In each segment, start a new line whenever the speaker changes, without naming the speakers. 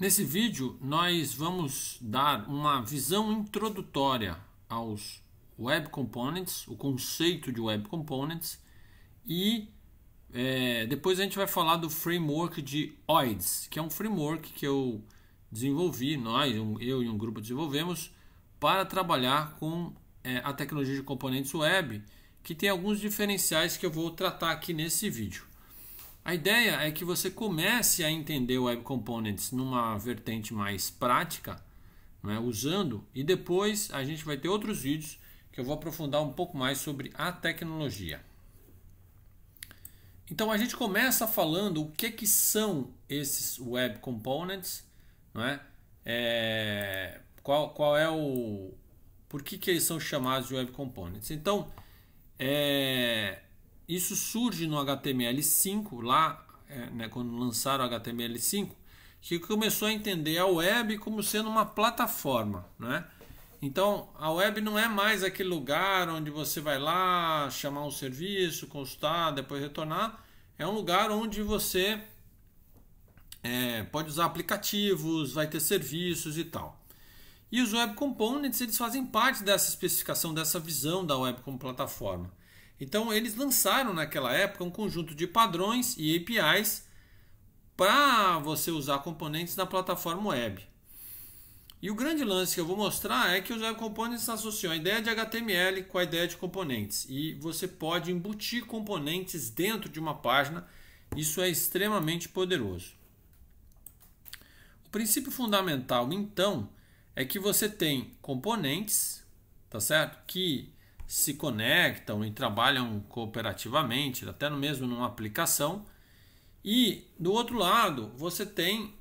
Nesse vídeo, nós vamos dar uma visão introdutória aos Web Components, o conceito de Web Components, e é, depois a gente vai falar do framework de OIDs, que é um framework que eu desenvolvi, nós, eu e um grupo desenvolvemos, para trabalhar com é, a tecnologia de componentes web, que tem alguns diferenciais que eu vou tratar aqui nesse vídeo. A ideia é que você comece a entender Web Components numa vertente mais prática, né, usando, e depois a gente vai ter outros vídeos que eu vou aprofundar um pouco mais sobre a tecnologia. Então a gente começa falando o que, que são esses Web Components, não é? é qual, qual é o. Por que, que eles são chamados de Web Components? Então, é, isso surge no HTML5, lá é, né, quando lançaram o HTML5, que começou a entender a web como sendo uma plataforma. Né? Então a web não é mais aquele lugar onde você vai lá chamar um serviço, consultar, depois retornar. É um lugar onde você é, pode usar aplicativos, vai ter serviços e tal. E os Web Components eles fazem parte dessa especificação, dessa visão da web como plataforma. Então, eles lançaram naquela época um conjunto de padrões e APIs para você usar componentes na plataforma web. E o grande lance que eu vou mostrar é que os Web Components associam a ideia de HTML com a ideia de componentes. E você pode embutir componentes dentro de uma página. Isso é extremamente poderoso. O princípio fundamental, então, é que você tem componentes, tá certo? Que se conectam e trabalham cooperativamente, até mesmo numa aplicação. E do outro lado, você tem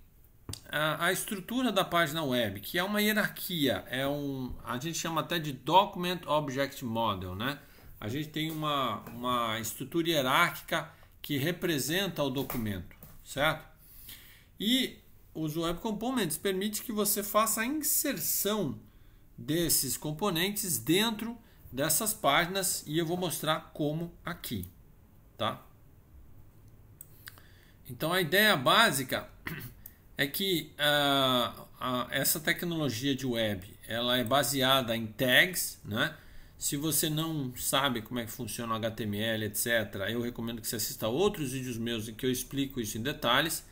a, a, estrutura da página web, que é uma hierarquia, é um, a gente chama até de Document Object Model, né? A gente tem uma, uma estrutura hierárquica que representa o documento, certo? E os Web Components permite que você faça a inserção desses componentes dentro dessas páginas e eu vou mostrar como aqui, tá? Então a ideia básica é que uh, uh, essa tecnologia de web ela é baseada em tags, né? Se você não sabe como é que funciona o HTML, etc., eu recomendo que você assista outros vídeos meus em que eu explico isso em detalhes.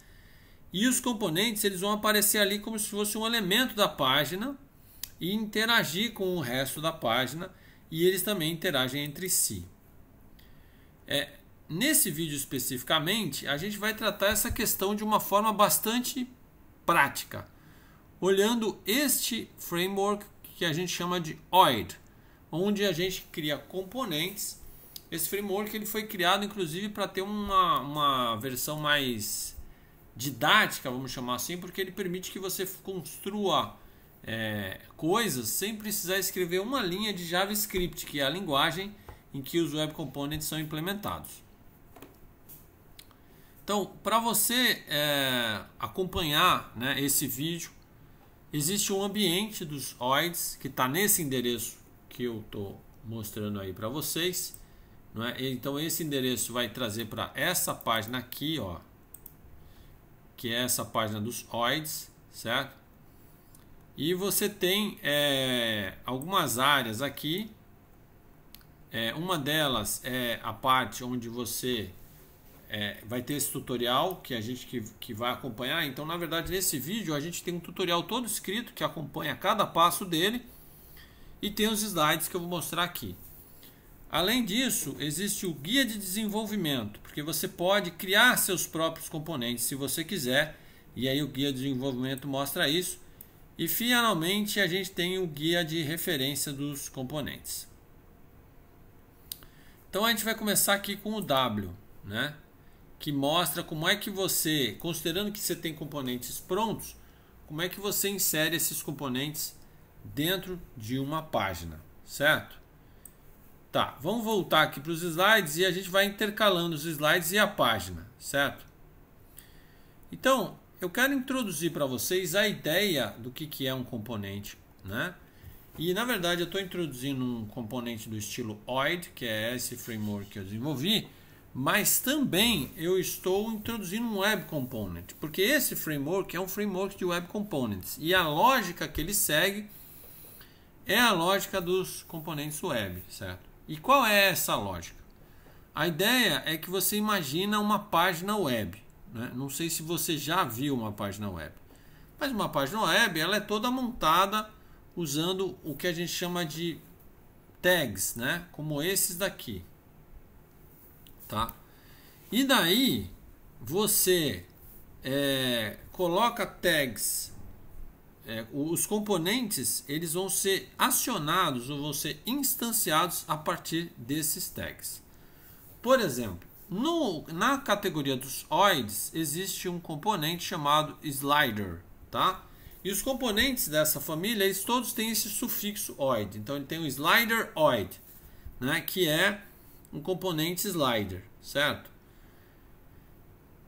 E os componentes eles vão aparecer ali como se fosse um elemento da página e interagir com o resto da página e eles também interagem entre si. É, nesse vídeo especificamente, a gente vai tratar essa questão de uma forma bastante prática, olhando este framework que a gente chama de OID, onde a gente cria componentes. Esse framework ele foi criado inclusive para ter uma, uma versão mais didática, vamos chamar assim, porque ele permite que você construa é, coisas sem precisar escrever uma linha de JavaScript, que é a linguagem em que os Web Components são implementados. Então, para você é, acompanhar né, esse vídeo, existe um ambiente dos OIDs que está nesse endereço que eu estou mostrando aí para vocês. É? Então, esse endereço vai trazer para essa página aqui, ó, que é essa página dos OIDs, certo? E você tem é, algumas áreas aqui. É, uma delas é a parte onde você é, vai ter esse tutorial que a gente que, que vai acompanhar. Então, na verdade, nesse vídeo a gente tem um tutorial todo escrito que acompanha cada passo dele e tem os slides que eu vou mostrar aqui. Além disso, existe o guia de desenvolvimento, porque você pode criar seus próprios componentes se você quiser, e aí o guia de desenvolvimento mostra isso. E finalmente a gente tem o guia de referência dos componentes. Então a gente vai começar aqui com o W, né? que mostra como é que você, considerando que você tem componentes prontos, como é que você insere esses componentes dentro de uma página, certo? Tá, vamos voltar aqui para os slides e a gente vai intercalando os slides e a página, certo? Então, eu quero introduzir para vocês a ideia do que, que é um componente, né? E na verdade eu estou introduzindo um componente do estilo OID, que é esse framework que eu desenvolvi, mas também eu estou introduzindo um Web Component, porque esse framework é um framework de Web Components e a lógica que ele segue é a lógica dos componentes web, certo? E qual é essa lógica? A ideia é que você imagina uma página web né? Não sei se você já viu uma página web, mas uma página web ela é toda montada usando o que a gente chama de tags, né? Como esses daqui, tá? E daí você é, coloca tags, é, os componentes eles vão ser acionados ou vão ser instanciados a partir desses tags. Por exemplo, no, na categoria dos OIDs existe um componente chamado slider, tá? E os componentes dessa família, eles todos têm esse sufixo OID. Então ele tem o um slider OID, né, que é um componente slider, certo?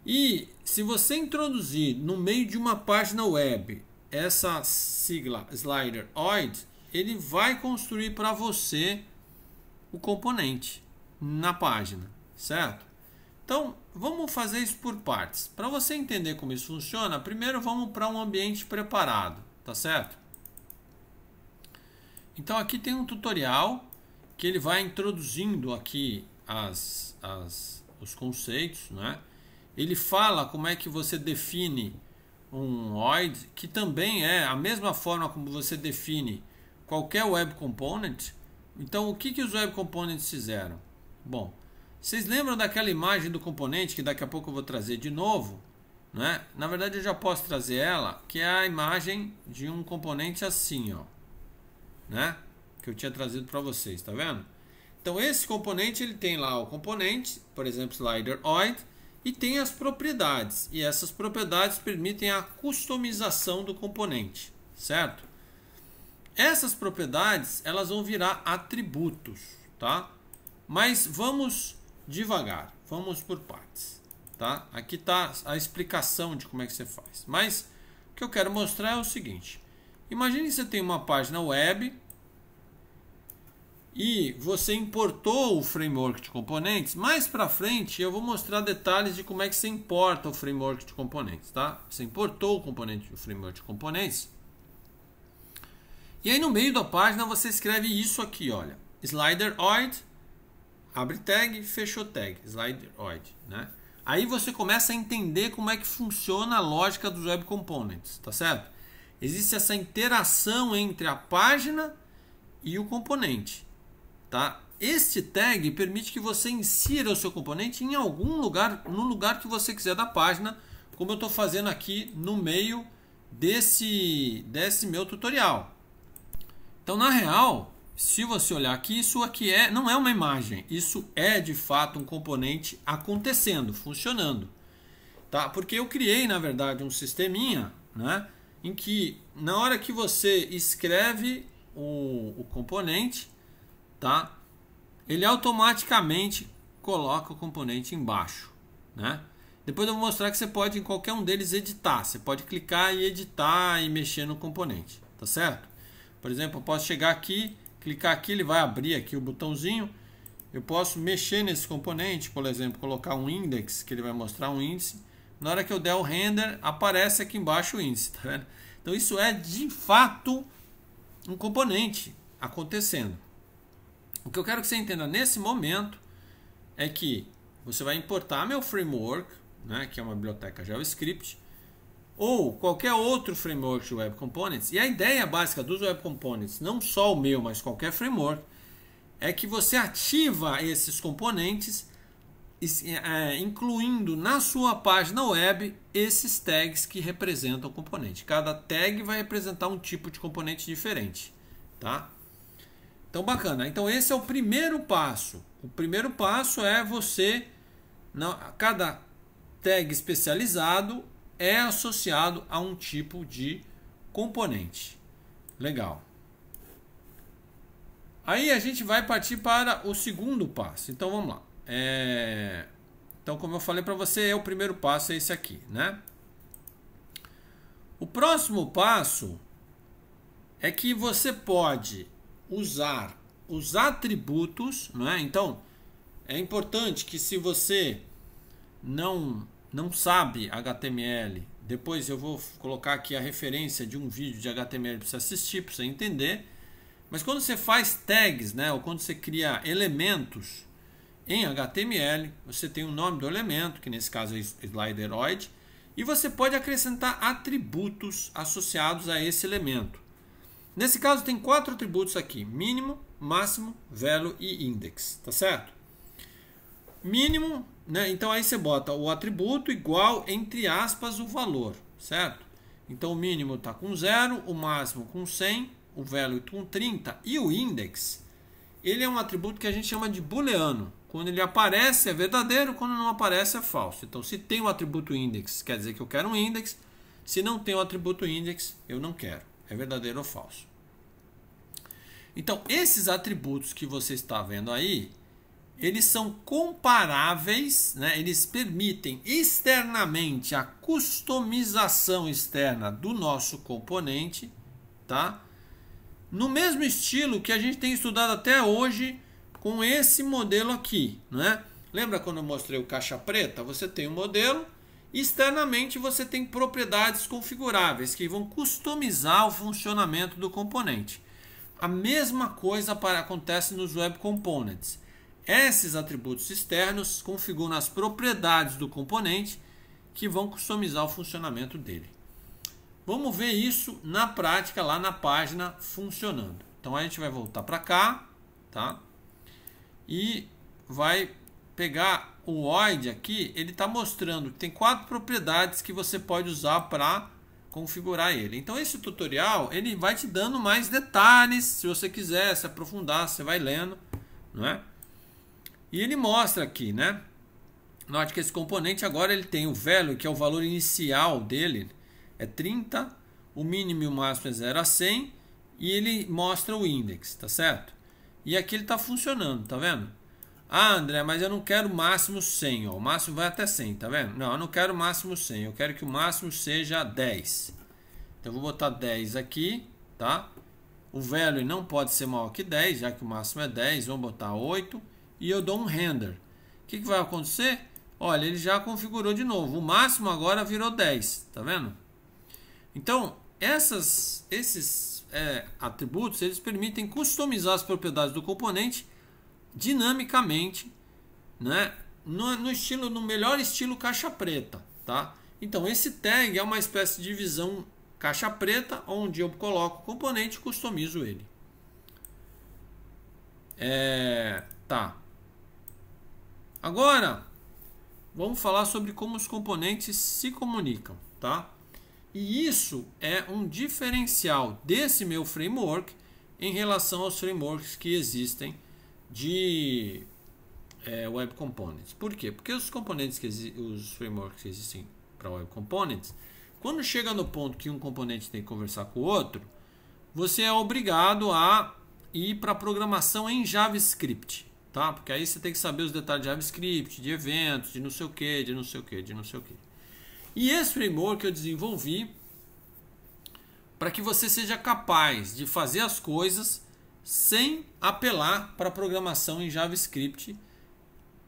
E se você introduzir no meio de uma página web essa sigla slider OID, ele vai construir para você o componente na página, certo? Então, vamos fazer isso por partes. Para você entender como isso funciona, primeiro vamos para um ambiente preparado, tá certo? Então, aqui tem um tutorial que ele vai introduzindo aqui as, as, os conceitos, né? Ele fala como é que você define um OID, que também é a mesma forma como você define qualquer Web Component. Então, o que, que os Web Components fizeram? Bom, vocês lembram daquela imagem do componente que daqui a pouco eu vou trazer de novo? Né? Na verdade eu já posso trazer ela, que é a imagem de um componente assim, ó, né? Que eu tinha trazido para vocês, tá vendo? Então esse componente ele tem lá o componente, por exemplo, slider OID, e tem as propriedades. E essas propriedades permitem a customização do componente, certo? Essas propriedades elas vão virar atributos, tá? Mas vamos devagar. Vamos por partes, tá? Aqui está a explicação de como é que você faz. Mas o que eu quero mostrar é o seguinte. Imagine que você tem uma página web e você importou o framework de componentes. Mais para frente eu vou mostrar detalhes de como é que você importa o framework de componentes, tá? Você importou o componente, o framework de componentes. E aí no meio da página você escreve isso aqui, olha. Slider OID abre tag, fechou tag, slide né? Aí você começa a entender como é que funciona a lógica dos web components, tá certo? Existe essa interação entre a página e o componente, tá? Este tag permite que você insira o seu componente em algum lugar, no lugar que você quiser da página, como eu estou fazendo aqui no meio desse, desse meu tutorial. Então, na real, se você olhar aqui, isso aqui é, não é uma imagem, isso é de fato um componente acontecendo, funcionando. Tá? Porque eu criei, na verdade, um sisteminha né, em que na hora que você escreve o, o componente, tá, ele automaticamente coloca o componente embaixo. Né? Depois eu vou mostrar que você pode em qualquer um deles editar. Você pode clicar e editar e mexer no componente. Tá certo? Por exemplo, eu posso chegar aqui clicar aqui, ele vai abrir aqui o botãozinho. Eu posso mexer nesse componente, por exemplo, colocar um index, que ele vai mostrar um índice. Na hora que eu der o render, aparece aqui embaixo o índice, tá vendo? Então isso é de fato um componente acontecendo. O que eu quero que você entenda nesse momento é que você vai importar meu framework, né, que é uma biblioteca JavaScript, ou qualquer outro framework de Web Components. E a ideia básica dos Web Components, não só o meu, mas qualquer framework, é que você ativa esses componentes, é, é, incluindo na sua página web esses tags que representam o componente. Cada tag vai representar um tipo de componente diferente, tá? Então bacana. Então esse é o primeiro passo. O primeiro passo é você, cada tag especializado é associado a um tipo de componente. Legal. Aí a gente vai partir para o segundo passo. Então vamos lá. É... Então, como eu falei para você, é o primeiro passo é esse aqui, né? O próximo passo é que você pode usar os atributos, né? Então, é importante que se você não não sabe HTML, depois eu vou colocar aqui a referência de um vídeo de HTML para você assistir, para você entender. Mas quando você faz tags, né, ou quando você cria elementos em HTML, você tem o nome do elemento, que nesse caso é slideroid, e você pode acrescentar atributos associados a esse elemento. Nesse caso tem quatro atributos aqui: mínimo, máximo, velo e index, tá certo? Mínimo né? Então aí você bota o atributo igual, entre aspas, o valor, certo? Então o mínimo está com 0, o máximo com 100, o value com 30 e o index, ele é um atributo que a gente chama de booleano. Quando ele aparece é verdadeiro, quando não aparece é falso. Então se tem o um atributo index, quer dizer que eu quero um index. Se não tem o um atributo index, eu não quero. É verdadeiro ou falso. Então esses atributos que você está vendo aí, eles são comparáveis, né? eles permitem externamente a customização externa do nosso componente, tá? No mesmo estilo que a gente tem estudado até hoje com esse modelo aqui, né? Lembra quando eu mostrei o caixa preta? Você tem o um modelo, externamente você tem propriedades configuráveis que vão customizar o funcionamento do componente. A mesma coisa para, acontece nos Web Components esses atributos externos configuram as propriedades do componente que vão customizar o funcionamento dele. Vamos ver isso na prática lá na página funcionando. Então a gente vai voltar para cá, tá? E vai pegar o OID aqui, ele está mostrando que tem quatro propriedades que você pode usar para configurar ele. Então esse tutorial ele vai te dando mais detalhes, se você quiser se aprofundar, você vai lendo, não é? E ele mostra aqui, né? Note que esse componente agora ele tem o value, que é o valor inicial dele, é 30, o mínimo e o máximo é 0 a 100, e ele mostra o index, tá certo? E aqui ele está funcionando, tá vendo? Ah, André, mas eu não quero máximo 100, ó. o máximo vai até 100, tá vendo? Não, eu não quero máximo 100, eu quero que o máximo seja 10. Então eu vou botar 10 aqui, tá? O value não pode ser maior que 10, já que o máximo é 10, vamos botar 8 e eu dou um render. O que, que vai acontecer? Olha, ele já configurou de novo. O máximo agora virou 10, tá vendo? Então, essas, esses é, atributos, eles permitem customizar as propriedades do componente dinamicamente, né? No, no, estilo, no melhor estilo caixa preta, tá? Então, esse tag é uma espécie de visão caixa preta, onde eu coloco o componente e customizo ele. É, tá. Agora, vamos falar sobre como os componentes se comunicam, tá? E isso é um diferencial desse meu framework em relação aos frameworks que existem de é, Web Components. Por quê? Porque os componentes que os frameworks que existem para Web Components, quando chega no ponto que um componente tem que conversar com o outro, você é obrigado a ir para programação em JavaScript tá? Porque aí você tem que saber os detalhes de JavaScript, de eventos, de não sei o que, de não sei o que, de não sei o que. E esse framework eu desenvolvi para que você seja capaz de fazer as coisas sem apelar para programação em JavaScript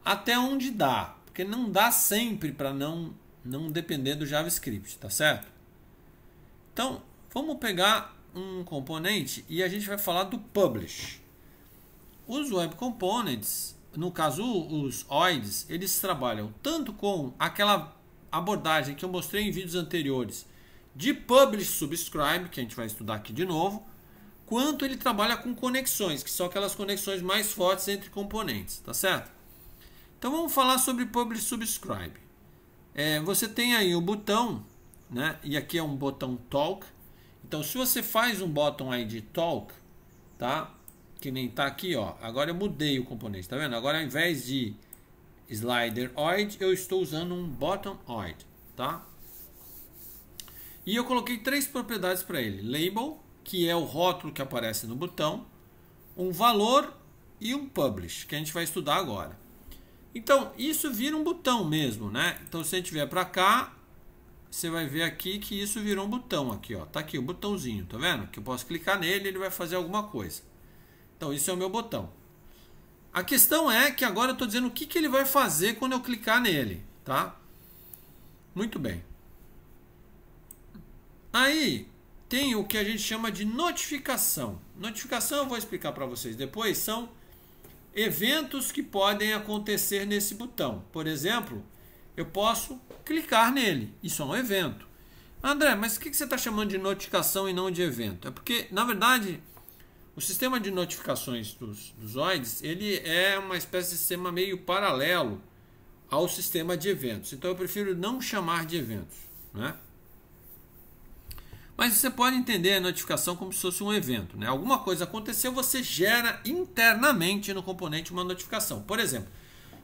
até onde dá, porque não dá sempre para não não depender do JavaScript, tá certo? Então, vamos pegar um componente e a gente vai falar do publish os Web Components, no caso os OIDs, eles trabalham tanto com aquela abordagem que eu mostrei em vídeos anteriores de Publish Subscribe, que a gente vai estudar aqui de novo, quanto ele trabalha com conexões, que são aquelas conexões mais fortes entre componentes, tá certo? Então vamos falar sobre Publish Subscribe. É, você tem aí o botão, né? E aqui é um botão Talk. Então se você faz um botão aí de Talk, tá? que nem tá aqui, ó. Agora eu mudei o componente, tá vendo? Agora ao invés de slider oid, eu estou usando um bottom oid, tá? E eu coloquei três propriedades para ele: label, que é o rótulo que aparece no botão, um valor e um publish, que a gente vai estudar agora. Então, isso vira um botão mesmo, né? Então, se a gente vier para cá, você vai ver aqui que isso virou um botão aqui, ó. Tá aqui o um botãozinho, tá vendo? Que eu posso clicar nele, ele vai fazer alguma coisa. Então, isso é o meu botão. A questão é que agora eu estou dizendo o que, que ele vai fazer quando eu clicar nele, tá? Muito bem. Aí tem o que a gente chama de notificação. Notificação eu vou explicar para vocês depois. São eventos que podem acontecer nesse botão. Por exemplo, eu posso clicar nele. Isso é um evento. André, mas o que você está chamando de notificação e não de evento? É porque, na verdade, o sistema de notificações dos, dos OIDs, ele é uma espécie de sistema meio paralelo ao sistema de eventos. Então eu prefiro não chamar de eventos, né? Mas você pode entender a notificação como se fosse um evento, né? Alguma coisa aconteceu, você gera internamente no componente uma notificação. Por exemplo,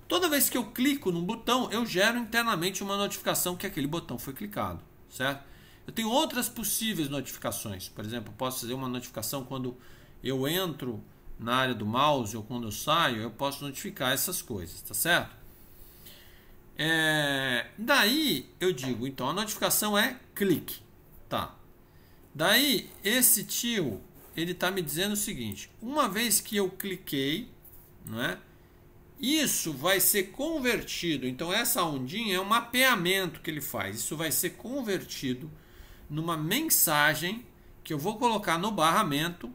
toda vez que eu clico num botão, eu gero internamente uma notificação que aquele botão foi clicado, certo? Eu tenho outras possíveis notificações. Por exemplo, posso fazer uma notificação quando eu entro na área do mouse ou quando eu saio, eu posso notificar essas coisas, tá certo? É, daí eu digo, então a notificação é clique, tá? Daí esse tio ele está me dizendo o seguinte: uma vez que eu cliquei, não é? Isso vai ser convertido. Então essa ondinha é um mapeamento que ele faz. Isso vai ser convertido numa mensagem que eu vou colocar no barramento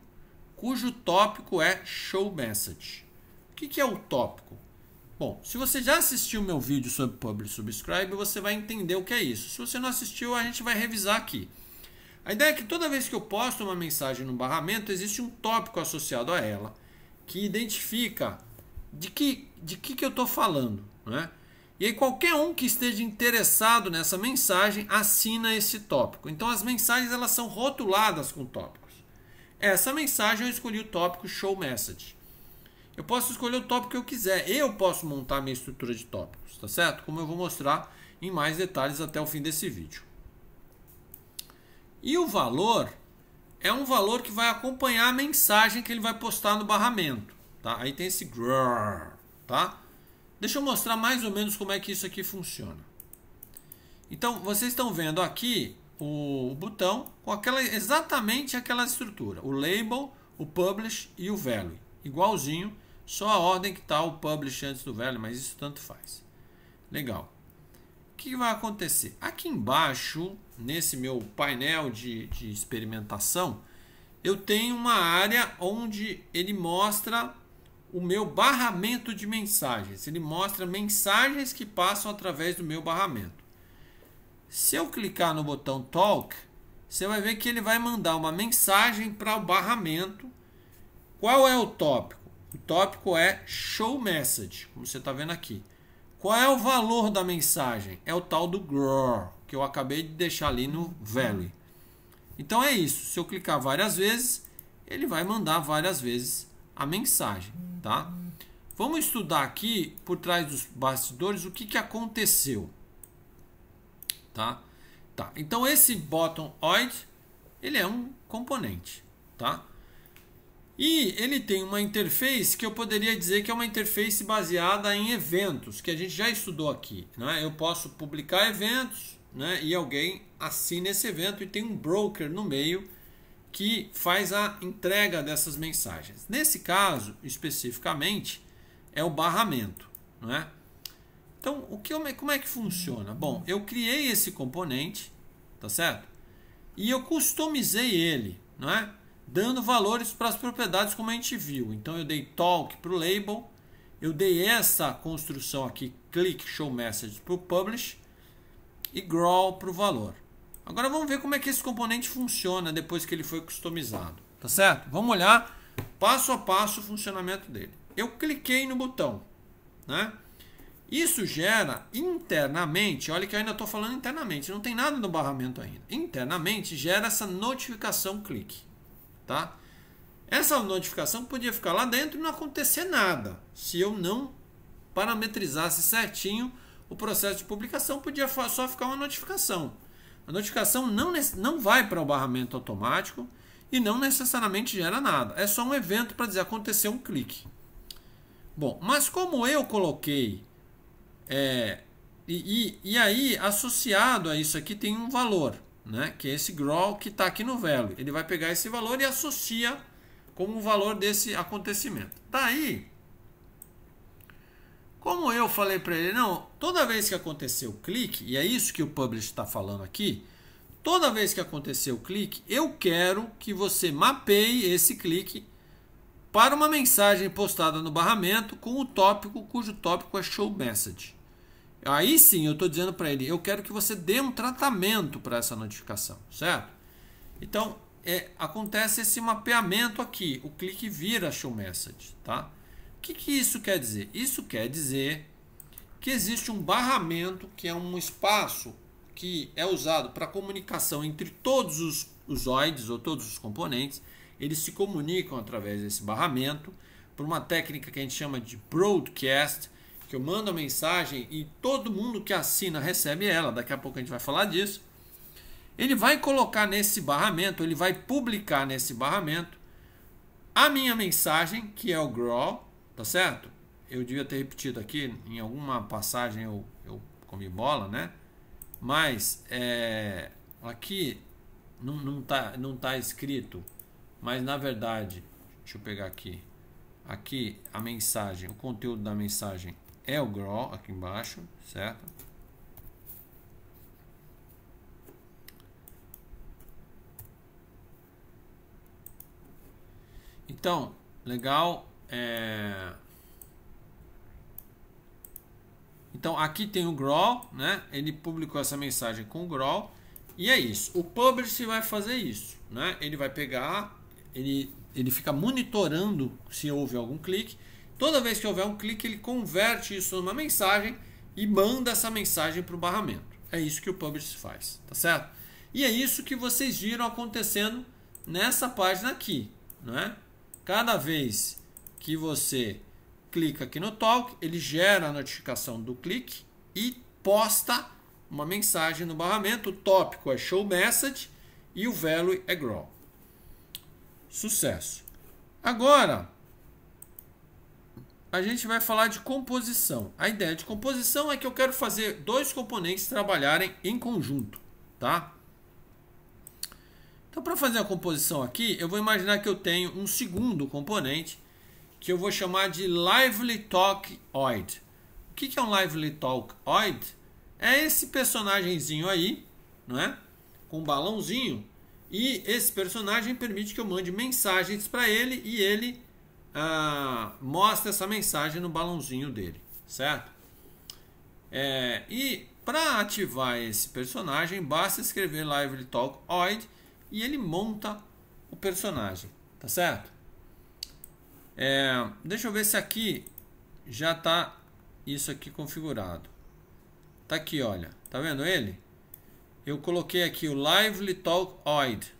cujo tópico é Show Message. O que, que é o tópico? Bom, se você já assistiu meu vídeo sobre Public Subscribe, você vai entender o que é isso. Se você não assistiu, a gente vai revisar aqui. A ideia é que toda vez que eu posto uma mensagem no barramento, existe um tópico associado a ela que identifica de que, de que, que eu estou falando. Né? E aí qualquer um que esteja interessado nessa mensagem assina esse tópico. Então as mensagens elas são rotuladas com tópico essa mensagem eu escolhi o tópico Show Message. Eu posso escolher o tópico que eu quiser. Eu posso montar minha estrutura de tópicos, tá certo? Como eu vou mostrar em mais detalhes até o fim desse vídeo. E o valor é um valor que vai acompanhar a mensagem que ele vai postar no barramento, tá? Aí tem esse grrr, tá? Deixa eu mostrar mais ou menos como é que isso aqui funciona. Então, vocês estão vendo aqui o botão com aquela, exatamente aquela estrutura, o label, o publish e o value, igualzinho, só a ordem que está o publish antes do value, mas isso tanto faz. Legal. O que vai acontecer? Aqui embaixo, nesse meu painel de, de experimentação, eu tenho uma área onde ele mostra o meu barramento de mensagens. Ele mostra mensagens que passam através do meu barramento. Se eu clicar no botão Talk, você vai ver que ele vai mandar uma mensagem para o barramento. Qual é o tópico? O tópico é Show Message, como você está vendo aqui. Qual é o valor da mensagem? É o tal do grow que eu acabei de deixar ali no Value. Então é isso. Se eu clicar várias vezes, ele vai mandar várias vezes a mensagem, tá? Vamos estudar aqui, por trás dos bastidores, o que, que aconteceu tá? Tá. Então esse bottom oid ele é um componente, tá? E ele tem uma interface que eu poderia dizer que é uma interface baseada em eventos, que a gente já estudou aqui. Né? Eu posso publicar eventos né? e alguém assina esse evento e tem um broker no meio que faz a entrega dessas mensagens. Nesse caso, especificamente, é o barramento. Né? Então, o que eu, como é que funciona? Bom, eu criei esse componente, tá certo? E eu customizei ele, não é? Dando valores para as propriedades como a gente viu. Então, eu dei talk para o label, eu dei essa construção aqui, click show message para o publish e grow para o valor. Agora vamos ver como é que esse componente funciona depois que ele foi customizado, tá certo? Vamos olhar passo a passo o funcionamento dele. Eu cliquei no botão, né? Isso gera internamente, olha que eu ainda estou falando internamente, não tem nada no barramento ainda. Internamente gera essa notificação clique, tá? Essa notificação podia ficar lá dentro e não acontecer nada. Se eu não parametrizasse certinho o processo de publicação, podia só ficar uma notificação. A notificação não, não vai para o barramento automático e não necessariamente gera nada. É só um evento para dizer aconteceu um clique. Bom, mas como eu coloquei é, e, e, e, aí, associado a isso aqui, tem um valor, né? que é esse grow que está aqui no value. Ele vai pegar esse valor e associa como o valor desse acontecimento. Daí, tá como eu falei para ele, não, toda vez que acontecer o clique, e é isso que o publish está falando aqui, toda vez que acontecer o clique, eu quero que você mapeie esse clique para uma mensagem postada no barramento com o tópico cujo tópico é show message. Aí sim eu estou dizendo para ele, eu quero que você dê um tratamento para essa notificação, certo? Então é, acontece esse mapeamento aqui, o clique vira show message, tá? O que, que isso quer dizer? Isso quer dizer que existe um barramento que é um espaço que é usado para comunicação entre todos os, os OIDs ou todos os componentes eles se comunicam através desse barramento por uma técnica que a gente chama de broadcast, que eu mando a mensagem e todo mundo que assina recebe ela. Daqui a pouco a gente vai falar disso. Ele vai colocar nesse barramento, ele vai publicar nesse barramento a minha mensagem, que é o grow, tá certo? Eu devia ter repetido aqui, em alguma passagem eu, eu comi bola, né? Mas é, aqui não, não, tá, não tá escrito mas na verdade, deixa eu pegar aqui. Aqui a mensagem, o conteúdo da mensagem é o grow aqui embaixo, certo? Então, legal. É... Então aqui tem o grow, né? Ele publicou essa mensagem com o grow e é isso. O publish vai fazer isso, né? Ele vai pegar ele, ele fica monitorando se houve algum clique. Toda vez que houver um clique, ele converte isso numa mensagem e manda essa mensagem para o barramento. É isso que o Publish faz, tá certo? E é isso que vocês viram acontecendo nessa página aqui, né? Cada vez que você clica aqui no Talk, ele gera a notificação do clique e posta uma mensagem no barramento. O tópico é Show Message e o value é Grow. Sucesso. Agora, a gente vai falar de composição. A ideia de composição é que eu quero fazer dois componentes trabalharem em conjunto, tá? Então, para fazer a composição aqui, eu vou imaginar que eu tenho um segundo componente que eu vou chamar de Lively Talk Oid. O que é um Lively Talk Oid? É esse personagemzinho aí, não é? Com um balãozinho e esse personagem permite que eu mande mensagens para ele e ele ah, mostra essa mensagem no balãozinho dele, certo? É, e para ativar esse personagem, basta escrever Lively Talk Oid e ele monta o personagem, tá certo? É, deixa eu ver se aqui já está isso aqui configurado. Tá aqui, olha. Tá vendo ele? eu coloquei aqui o Lively Talk OID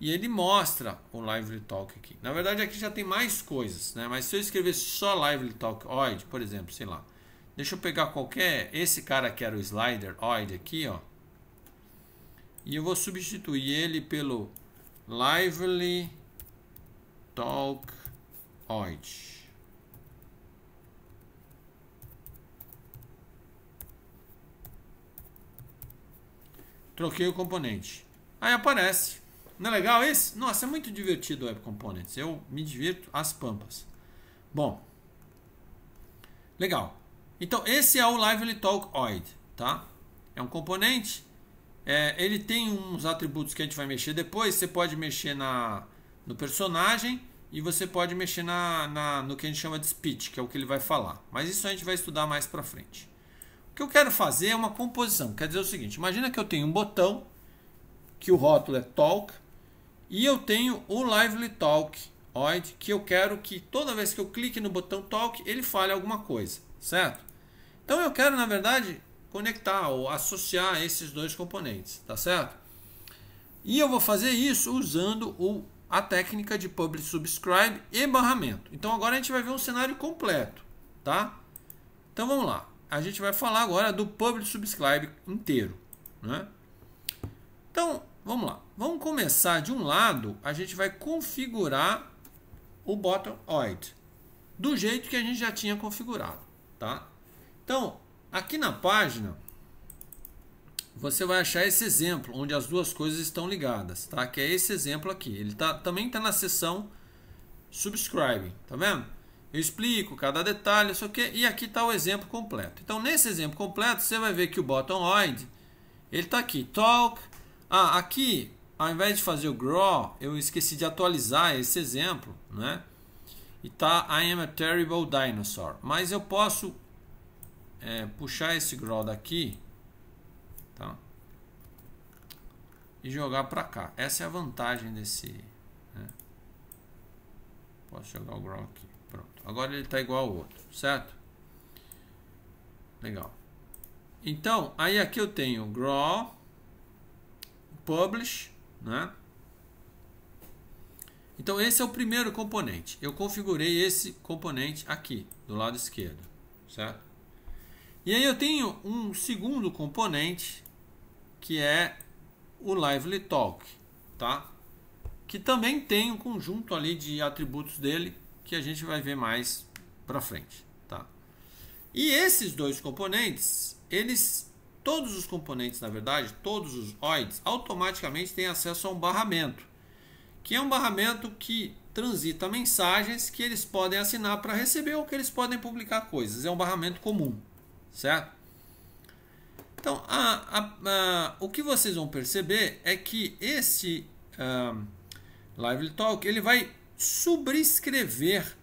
e ele mostra o Lively Talk aqui. Na verdade, aqui já tem mais coisas, né? Mas se eu escrever só Lively Talk OID, por exemplo, sei lá, deixa eu pegar qualquer, esse cara que era o Slider OID aqui, ó, e eu vou substituir ele pelo Lively Talk OID. troquei o componente. Aí aparece. Não é legal esse? Nossa, é muito divertido o Web Components. Eu me divirto às pampas. Bom. Legal. Então, esse é o Talk OID, tá? É um componente. É, ele tem uns atributos que a gente vai mexer depois. Você pode mexer na, no personagem e você pode mexer na, na, no que a gente chama de speech, que é o que ele vai falar. Mas isso a gente vai estudar mais pra frente. O que eu quero fazer é uma composição. Quer dizer o seguinte: imagina que eu tenho um botão, que o rótulo é Talk, e eu tenho o Lively Talk, que eu quero que toda vez que eu clique no botão Talk, ele fale alguma coisa, certo? Então eu quero, na verdade, conectar ou associar esses dois componentes, tá certo? E eu vou fazer isso usando o, a técnica de public subscribe e barramento. Então agora a gente vai ver um cenário completo, tá? Então vamos lá a gente vai falar agora do Public Subscribe inteiro. Né? Então, vamos lá. Vamos começar de um lado, a gente vai configurar o bottom oid do jeito que a gente já tinha configurado, tá? Então, aqui na página você vai achar esse exemplo onde as duas coisas estão ligadas, tá? Que é esse exemplo aqui. Ele tá também está na seção subscribe, tá vendo? eu explico cada detalhe, não sei o e aqui está o exemplo completo. Então, nesse exemplo completo, você vai ver que o bottomoid, ele está aqui, talk. Ah, aqui, ao invés de fazer o grow, eu esqueci de atualizar esse exemplo, né? E tá, I am a terrible dinosaur. Mas eu posso é, puxar esse grow daqui, tá? E jogar para cá. Essa é a vantagem desse... Né? Posso jogar o grow aqui. Agora ele está igual ao outro, certo? Legal. Então, aí aqui eu tenho grow, publish, né? Então esse é o primeiro componente. Eu configurei esse componente aqui, do lado esquerdo, certo? E aí eu tenho um segundo componente, que é o Lively Talk, tá? Que também tem um conjunto ali de atributos dele que a gente vai ver mais para frente, tá? E esses dois componentes, eles todos os componentes, na verdade, todos os OIDs automaticamente têm acesso a um barramento, que é um barramento que transita mensagens que eles podem assinar para receber ou que eles podem publicar coisas. É um barramento comum, certo? Então, a, a, a, o que vocês vão perceber é que esse um, ah, Live Talk ele vai subscrever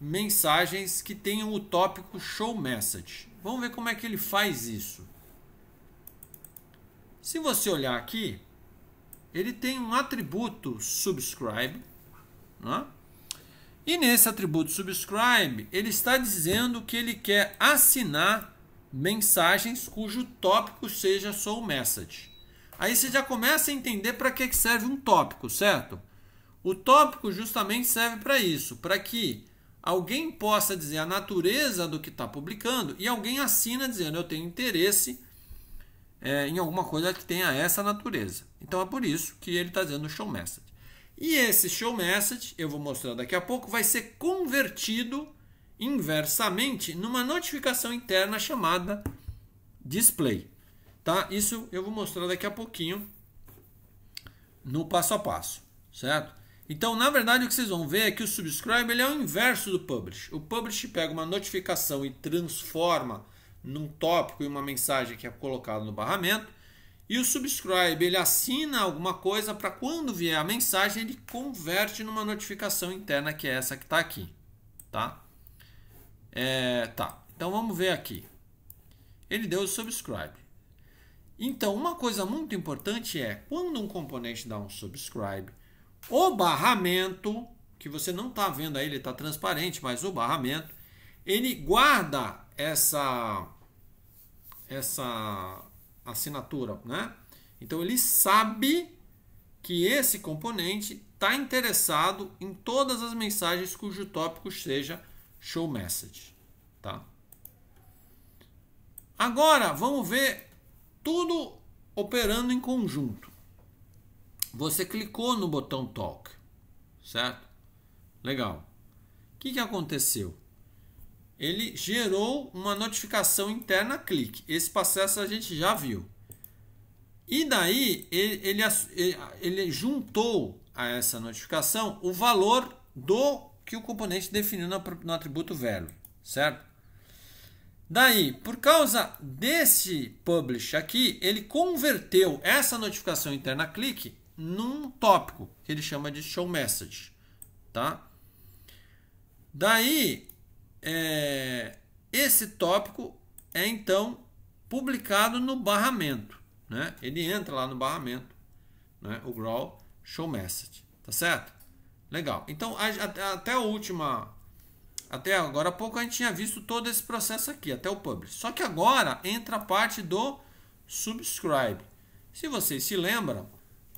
mensagens que tenham o tópico Show Message. Vamos ver como é que ele faz isso. Se você olhar aqui, ele tem um atributo Subscribe, né? e nesse atributo Subscribe, ele está dizendo que ele quer assinar mensagens cujo tópico seja Show Message. Aí você já começa a entender para que serve um tópico, certo? O tópico justamente serve para isso, para que alguém possa dizer a natureza do que está publicando e alguém assina dizendo eu tenho interesse é, em alguma coisa que tenha essa natureza. Então é por isso que ele está dizendo show message. E esse show message, eu vou mostrar daqui a pouco, vai ser convertido inversamente numa notificação interna chamada display. Tá? Isso eu vou mostrar daqui a pouquinho no passo a passo, certo? Então, na verdade, o que vocês vão ver é que o subscribe ele é o inverso do publish. O publish pega uma notificação e transforma num tópico e uma mensagem que é colocada no barramento. E o subscribe ele assina alguma coisa para quando vier a mensagem ele converte numa notificação interna que é essa que está aqui, tá? É, tá. Então vamos ver aqui. Ele deu o subscribe. Então uma coisa muito importante é quando um componente dá um subscribe o barramento, que você não está vendo aí, ele está transparente, mas o barramento, ele guarda essa, essa assinatura, né? Então ele sabe que esse componente está interessado em todas as mensagens cujo tópico seja show message, tá? Agora vamos ver tudo operando em conjunto. Você clicou no botão Talk, certo? Legal. O que, que aconteceu? Ele gerou uma notificação interna clique. Esse processo a gente já viu. E daí ele, ele, ele juntou a essa notificação o valor do que o componente definiu no, no atributo value, certo? Daí, por causa desse publish aqui, ele converteu essa notificação interna clique num tópico que ele chama de show message, tá? Daí, é, esse tópico é então publicado no barramento, né? Ele entra lá no barramento, né? O growl show message, tá certo? Legal. Então, a, a, até a última até agora há pouco a gente tinha visto todo esse processo aqui, até o publish. Só que agora entra a parte do subscribe. Se vocês se lembram,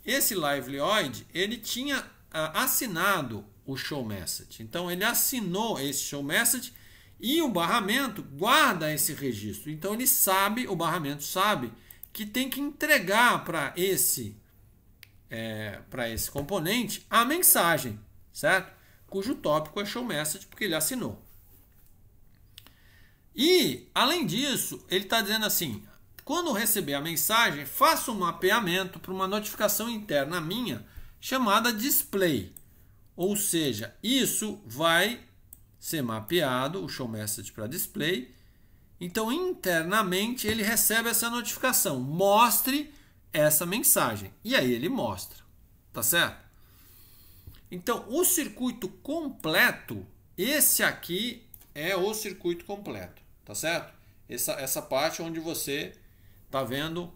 esse Livelioid, ele tinha ah, assinado o show message. Então ele assinou esse show message e o barramento guarda esse registro. Então ele sabe, o barramento sabe que tem que entregar para esse é, para esse componente a mensagem, certo? Cujo tópico é show message porque ele assinou. E além disso, ele está dizendo assim: quando receber a mensagem, faça um mapeamento para uma notificação interna minha chamada display. Ou seja, isso vai ser mapeado, o show message para display. Então, internamente, ele recebe essa notificação. Mostre essa mensagem. E aí ele mostra. Tá certo? Então, o circuito completo, esse aqui é o circuito completo. Tá certo? Essa, essa parte onde você tá vendo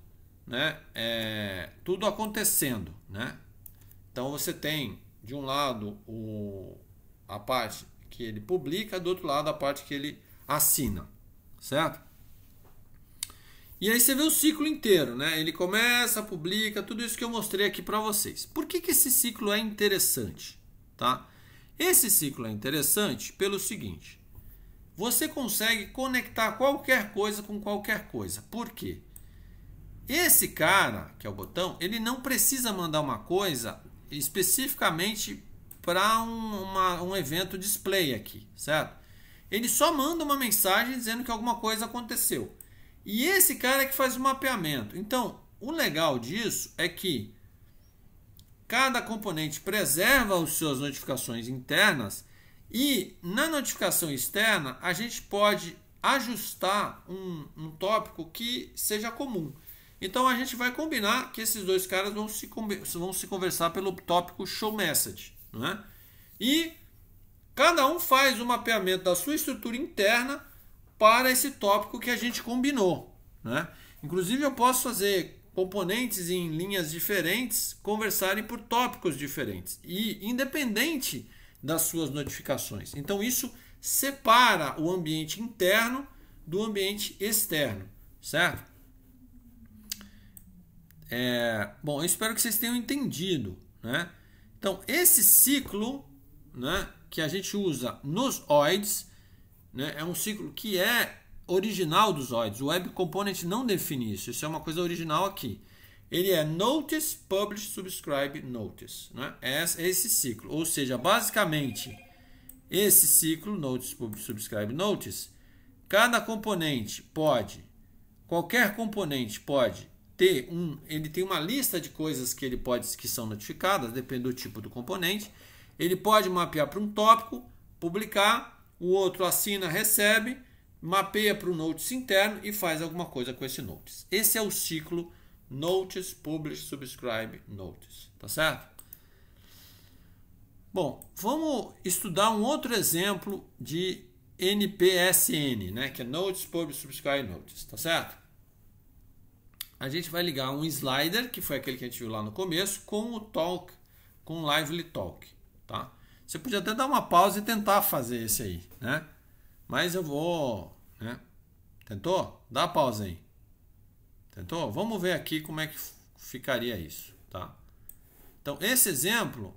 né, é, tudo acontecendo. Né? Então você tem de um lado o, a parte que ele publica, do outro lado a parte que ele assina, certo? E aí você vê o ciclo inteiro, né? Ele começa, publica, tudo isso que eu mostrei aqui para vocês. Por que, que esse ciclo é interessante, tá? Esse ciclo é interessante pelo seguinte: você consegue conectar qualquer coisa com qualquer coisa. Por quê? Esse cara, que é o botão, ele não precisa mandar uma coisa especificamente para um, um, evento display aqui, certo? Ele só manda uma mensagem dizendo que alguma coisa aconteceu. E esse cara é que faz o mapeamento. Então, o legal disso é que cada componente preserva as suas notificações internas e na notificação externa a gente pode ajustar um, um tópico que seja comum. Então a gente vai combinar que esses dois caras vão se, vão se conversar pelo tópico show message. Né? E cada um faz o um mapeamento da sua estrutura interna para esse tópico que a gente combinou. Né? Inclusive eu posso fazer componentes em linhas diferentes conversarem por tópicos diferentes e independente das suas notificações. Então isso separa o ambiente interno do ambiente externo, certo? É, bom, eu espero que vocês tenham entendido, né? Então, esse ciclo, né, que a gente usa nos OIDs, né, é um ciclo que é original dos OIDs. O Web Component não define isso, isso é uma coisa original aqui. Ele é Notice, Publish, Subscribe, Notice. Né? É esse é ciclo. Ou seja, basicamente, esse ciclo, Notice, Publish, Subscribe, Notice, cada componente pode, qualquer componente pode ter um, ele tem uma lista de coisas que ele pode que são notificadas, depende do tipo do componente. Ele pode mapear para um tópico, publicar, o outro assina, recebe, mapeia para o notice interno e faz alguma coisa com esse notice. Esse é o ciclo notice, publish, subscribe, notice, tá certo? Bom, vamos estudar um outro exemplo de NPSN, né, que é notice, publish, subscribe, notice, tá certo? a gente vai ligar um slider, que foi aquele que a gente viu lá no começo, com o Talk, com o Lively Talk, tá? Você podia até dar uma pausa e tentar fazer esse aí, né? Mas eu vou, né? Tentou? Dá a pausa aí. Tentou? Vamos ver aqui como é que ficaria isso, tá? Então, esse exemplo,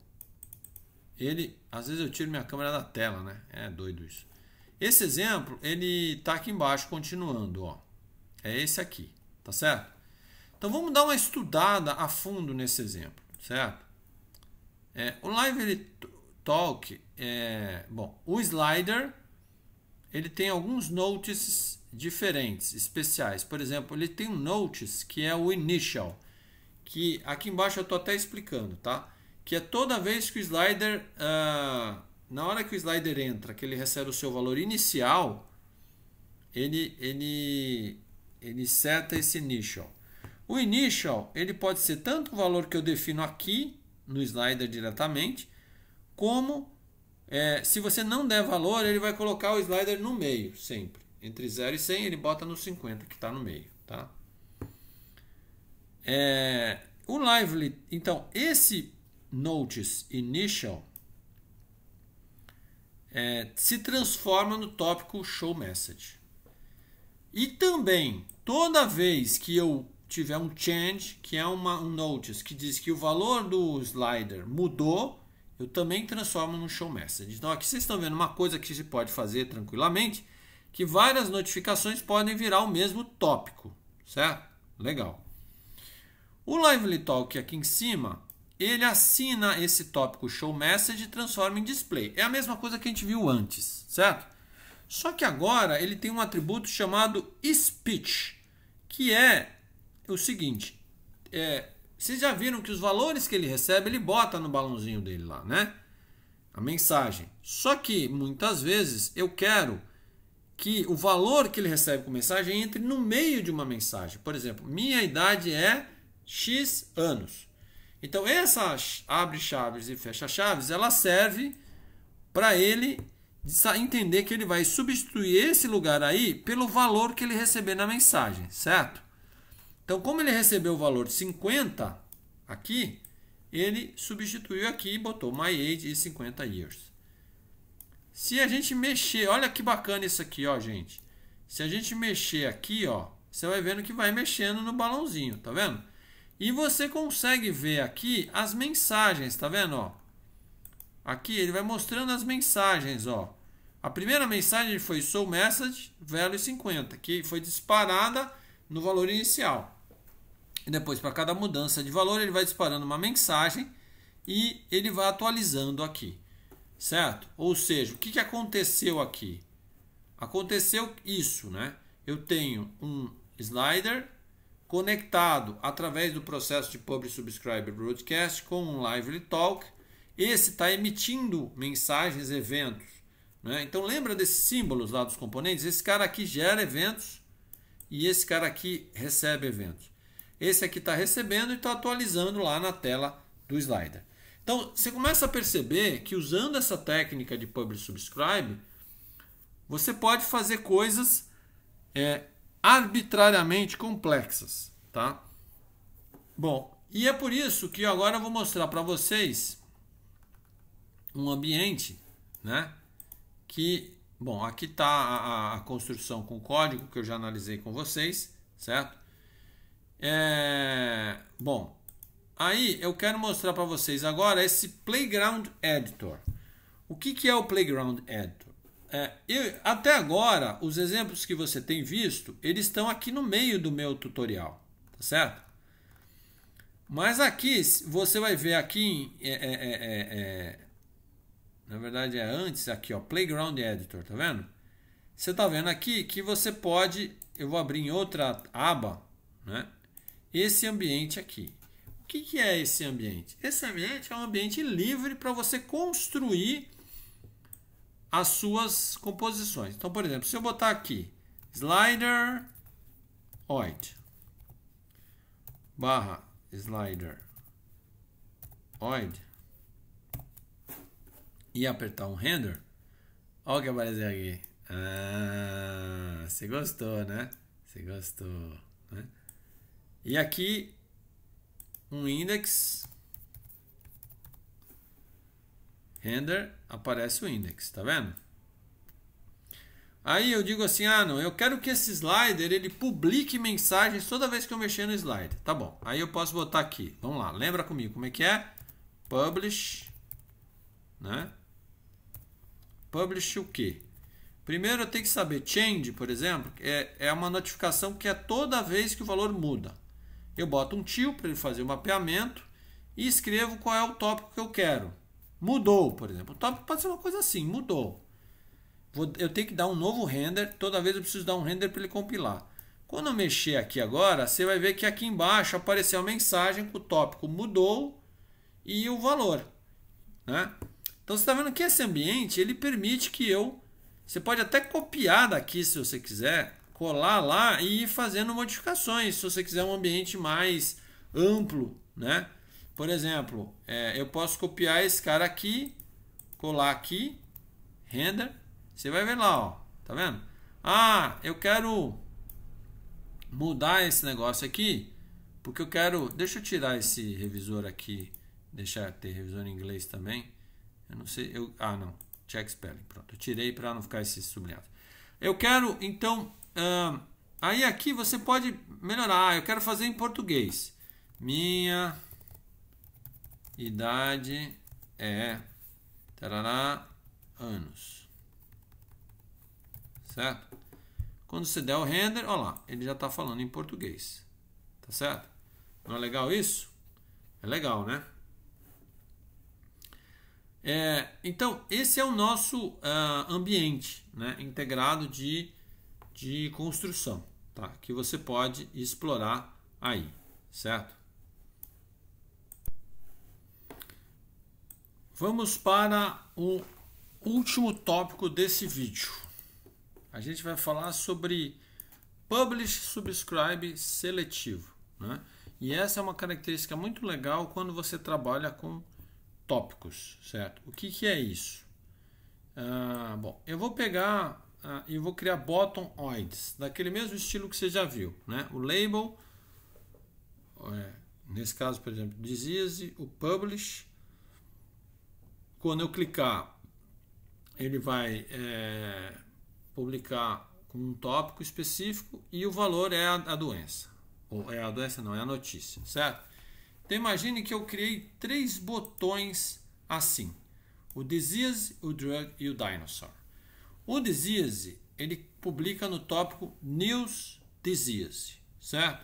ele, às vezes eu tiro minha câmera da tela, né? É doido isso. Esse exemplo, ele tá aqui embaixo continuando, ó. É esse aqui, tá certo? Então vamos dar uma estudada a fundo nesse exemplo, certo? É, o Live Talk, é, bom, o slider ele tem alguns notices diferentes, especiais. Por exemplo, ele tem um notice que é o initial, que aqui embaixo eu estou até explicando, tá? Que é toda vez que o slider, uh, na hora que o slider entra, que ele recebe o seu valor inicial, ele, ele, ele seta esse initial. O initial ele pode ser tanto o valor que eu defino aqui no slider diretamente, como é, se você não der valor, ele vai colocar o slider no meio sempre. Entre 0 e 100, ele bota no 50 que está no meio. Tá? É, o lively, então, esse notice initial é, se transforma no tópico show message. E também, toda vez que eu tiver um change, que é uma, um notice, que diz que o valor do slider mudou, eu também transformo no show message. Então aqui vocês estão vendo uma coisa que se pode fazer tranquilamente, que várias notificações podem virar o mesmo tópico, certo? Legal. O Lively Talk aqui em cima, ele assina esse tópico show message e transforma em display. É a mesma coisa que a gente viu antes, certo? Só que agora ele tem um atributo chamado speech, que é o seguinte: é, vocês já viram que os valores que ele recebe, ele bota no balãozinho dele lá, né? A mensagem. Só que muitas vezes eu quero que o valor que ele recebe com mensagem entre no meio de uma mensagem. Por exemplo, minha idade é X anos. Então, essa abre chaves e fecha chaves, ela serve para ele entender que ele vai substituir esse lugar aí pelo valor que ele receber na mensagem, certo? Então, como ele recebeu o valor de 50 aqui, ele substituiu aqui e botou my age is 50 years. Se a gente mexer, olha que bacana isso aqui, ó, gente. Se a gente mexer aqui, ó, você vai vendo que vai mexendo no balãozinho, tá vendo? E você consegue ver aqui as mensagens, tá vendo, ó? Aqui ele vai mostrando as mensagens, ó. A primeira mensagem foi Soul Message, value 50, que foi disparada no valor inicial. E depois, para cada mudança de valor, ele vai disparando uma mensagem e ele vai atualizando aqui. Certo? Ou seja, o que, que aconteceu aqui? Aconteceu isso, né? Eu tenho um slider conectado através do processo de Public Subscriber Broadcast com um Lively Talk. Esse está emitindo mensagens, eventos. Né? Então lembra desses símbolos lá dos componentes? Esse cara aqui gera eventos e esse cara aqui recebe eventos. Esse aqui está recebendo e está atualizando lá na tela do slider. Então, você começa a perceber que usando essa técnica de Publish Subscribe, você pode fazer coisas é, arbitrariamente complexas, tá? Bom, e é por isso que agora eu vou mostrar para vocês um ambiente, né? Que, bom, aqui está a, a construção com código que eu já analisei com vocês, certo? É... Bom, aí eu quero mostrar para vocês agora esse Playground Editor. O que, que é o Playground Editor? É, eu, até agora, os exemplos que você tem visto, eles estão aqui no meio do meu tutorial, tá certo? Mas aqui, você vai ver aqui, é é, é, é, é, na verdade é antes, aqui ó, Playground Editor, tá vendo? Você tá vendo aqui que você pode, eu vou abrir em outra aba, né? esse ambiente aqui. O que, que é esse ambiente? Esse ambiente é um ambiente livre para você construir as suas composições. Então, por exemplo, se eu botar aqui slider oid barra slider oid e apertar um render, olha o que apareceu aqui. Ah, você gostou, né? Você gostou. E aqui um index render aparece o index, tá vendo? Aí eu digo assim, ah não, eu quero que esse slider ele publique mensagens toda vez que eu mexer no slider, tá bom? Aí eu posso botar aqui, vamos lá, lembra comigo como é que é? Publish, né? Publish o quê? Primeiro eu tenho que saber change, por exemplo, é, é uma notificação que é toda vez que o valor muda. Eu boto um tio para ele fazer o mapeamento e escrevo qual é o tópico que eu quero. Mudou, por exemplo. O tópico pode ser uma coisa assim, mudou. Vou, eu tenho que dar um novo render, toda vez eu preciso dar um render para ele compilar. Quando eu mexer aqui agora, você vai ver que aqui embaixo apareceu a mensagem que o tópico mudou e o valor. Né? Então você está vendo que esse ambiente ele permite que eu. Você pode até copiar daqui se você quiser colar lá e ir fazendo modificações, se você quiser um ambiente mais amplo, né? Por exemplo, é, eu posso copiar esse cara aqui, colar aqui, render, você vai ver lá, ó, tá vendo? Ah, eu quero mudar esse negócio aqui, porque eu quero, deixa eu tirar esse revisor aqui, deixar ter revisor em inglês também, eu não sei, eu, ah não, check spelling, pronto, eu tirei para não ficar esse sublinhado. Eu quero, então, aí aqui você pode melhorar. Eu quero fazer em português. Minha idade é tarará, anos. Certo? Quando você der o render, olha lá, ele já está falando em português. Tá certo? Não é legal isso? É legal, né? É, então, esse é o nosso uh, ambiente né, integrado de de construção, tá? Que você pode explorar aí, certo? Vamos para o último tópico desse vídeo. A gente vai falar sobre Publish Subscribe seletivo, né? E essa é uma característica muito legal quando você trabalha com tópicos, certo? O que, que é isso? Ah, bom, eu vou pegar ah, e eu vou criar oids, daquele mesmo estilo que você já viu, né? O label, é, nesse caso, por exemplo, disease, o publish. Quando eu clicar, ele vai é, publicar com um tópico específico e o valor é a, a doença. Ou é a doença, não, é a notícia, certo? Então imagine que eu criei três botões assim: o disease, o drug e o dinosaur. O disease, ele publica no tópico News Disease, certo?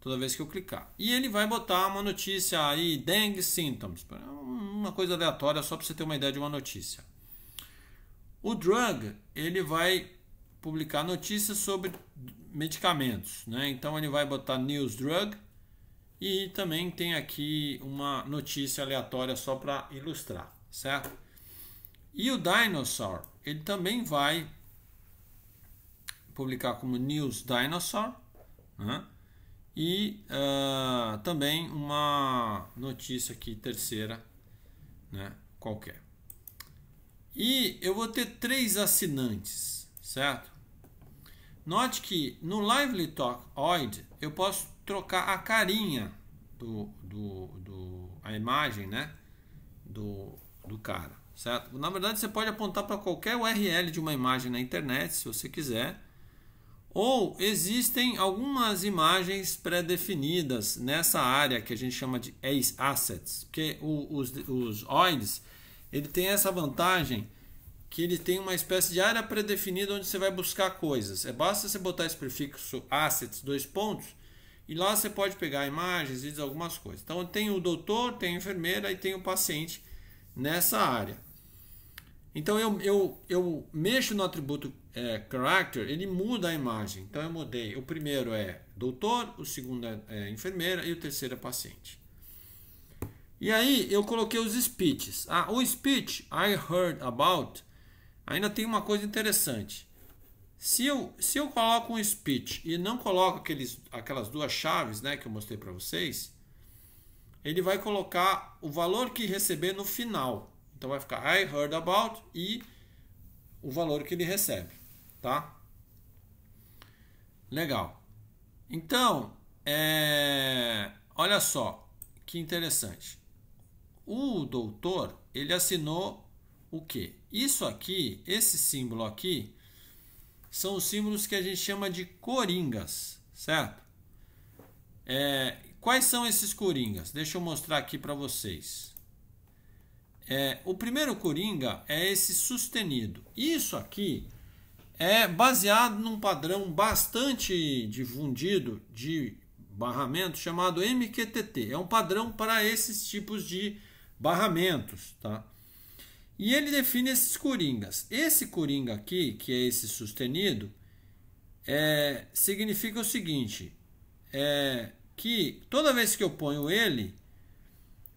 Toda vez que eu clicar. E ele vai botar uma notícia aí, dengue symptoms, é uma coisa aleatória só para você ter uma ideia de uma notícia. O drug, ele vai publicar notícias sobre medicamentos, né? Então ele vai botar news drug e também tem aqui uma notícia aleatória só para ilustrar, certo? E o Dinosaur, ele também vai publicar como News Dinosaur né? e uh, também uma notícia aqui terceira né? qualquer. E eu vou ter três assinantes, certo? Note que no Lively Talk Oid eu posso trocar a carinha do, do, do a imagem né? do, do cara certo? Na verdade, você pode apontar para qualquer URL de uma imagem na internet, se você quiser. Ou existem algumas imagens pré-definidas nessa área que a gente chama de ACE Assets, porque os, os OIDs ele tem essa vantagem que ele tem uma espécie de área pré-definida onde você vai buscar coisas. É basta você botar esse prefixo assets dois pontos e lá você pode pegar imagens, dizer algumas coisas. Então tem o doutor, tem a enfermeira e tem o paciente nessa área. Então eu, eu, eu mexo no atributo é, character, ele muda a imagem. Então eu mudei. O primeiro é doutor, o segundo é, é enfermeira e o terceiro é paciente. E aí eu coloquei os speeches. Ah, o speech I heard about ainda tem uma coisa interessante. Se eu, se eu coloco um speech e não coloco aqueles, aquelas duas chaves né, que eu mostrei para vocês, ele vai colocar o valor que receber no final. Então vai ficar I heard about e o valor que ele recebe, tá? Legal. Então, é... olha só que interessante. O doutor, ele assinou o quê? Isso aqui, esse símbolo aqui, são os símbolos que a gente chama de coringas, certo? É, quais são esses coringas? Deixa eu mostrar aqui para vocês. É, o primeiro coringa é esse sustenido. Isso aqui é baseado num padrão bastante difundido de barramento chamado MQTT. É um padrão para esses tipos de barramentos, tá? E ele define esses coringas. Esse coringa aqui, que é esse sustenido, é, significa o seguinte: é, que toda vez que eu ponho ele,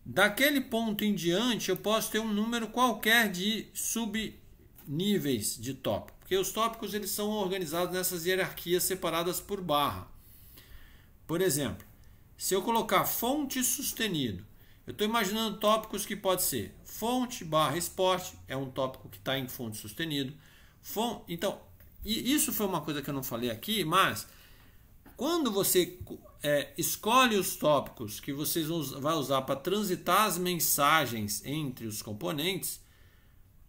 Daquele ponto em diante, eu posso ter um número qualquer de subníveis de tópico, porque os tópicos eles são organizados nessas hierarquias separadas por barra. Por exemplo, se eu colocar fonte sustenido, eu estou imaginando tópicos que pode ser fonte barra esporte, é um tópico que está em fonte sustenido. Fonte, então, e isso foi uma coisa que eu não falei aqui, mas quando você é, escolhe os tópicos que você vai usar para transitar as mensagens entre os componentes,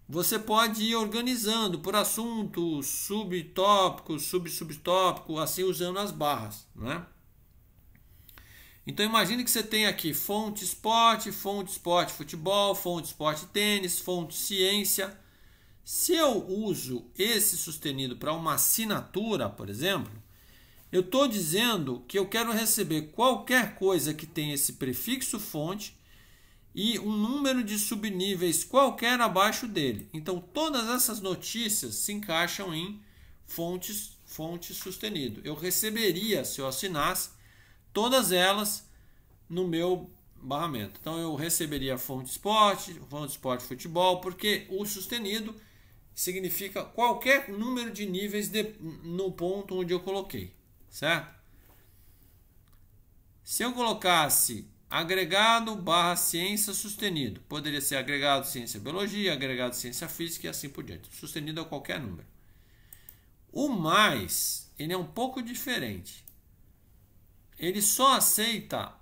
você pode ir organizando por assunto, subtópico, sub-subtópico, assim usando as barras. Né? Então imagine que você tem aqui fonte esporte, fonte esporte futebol, fonte esporte tênis, fonte ciência. Se eu uso esse sustenido para uma assinatura, por exemplo, eu estou dizendo que eu quero receber qualquer coisa que tenha esse prefixo fonte e um número de subníveis qualquer abaixo dele. Então, todas essas notícias se encaixam em fontes, fonte sustenido. Eu receberia, se eu assinasse, todas elas no meu barramento. Então, eu receberia fonte esporte, fonte esporte futebol, porque o sustenido significa qualquer número de níveis de, no ponto onde eu coloquei certo? Se eu colocasse agregado barra ciência sustenido, poderia ser agregado ciência biologia, agregado ciência física e assim por diante, sustenido a qualquer número. O mais, ele é um pouco diferente. Ele só aceita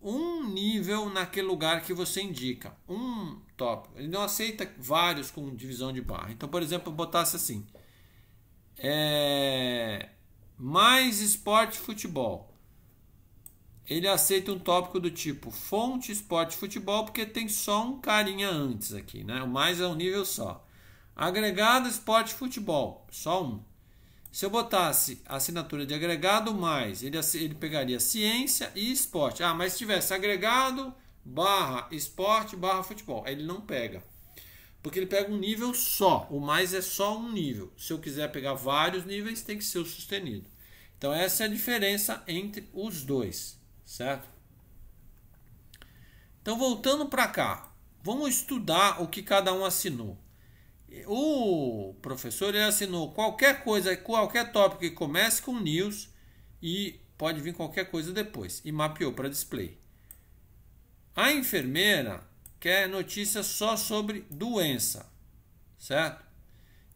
um nível naquele lugar que você indica, um tópico. Ele não aceita vários com divisão de barra. Então, por exemplo, eu botasse assim, é mais esporte futebol. Ele aceita um tópico do tipo fonte esporte futebol, porque tem só um carinha antes aqui, né? O mais é um nível só. Agregado esporte futebol, só um. Se eu botasse assinatura de agregado mais, ele, ele pegaria ciência e esporte. Ah, mas se tivesse agregado barra esporte barra futebol, ele não pega. Porque ele pega um nível só. O mais é só um nível. Se eu quiser pegar vários níveis, tem que ser o sustenido. Então essa é a diferença entre os dois, certo? Então voltando para cá, vamos estudar o que cada um assinou. O professor ele assinou qualquer coisa, qualquer tópico que comece com news e pode vir qualquer coisa depois e mapeou para display. A enfermeira quer notícias só sobre doença, certo?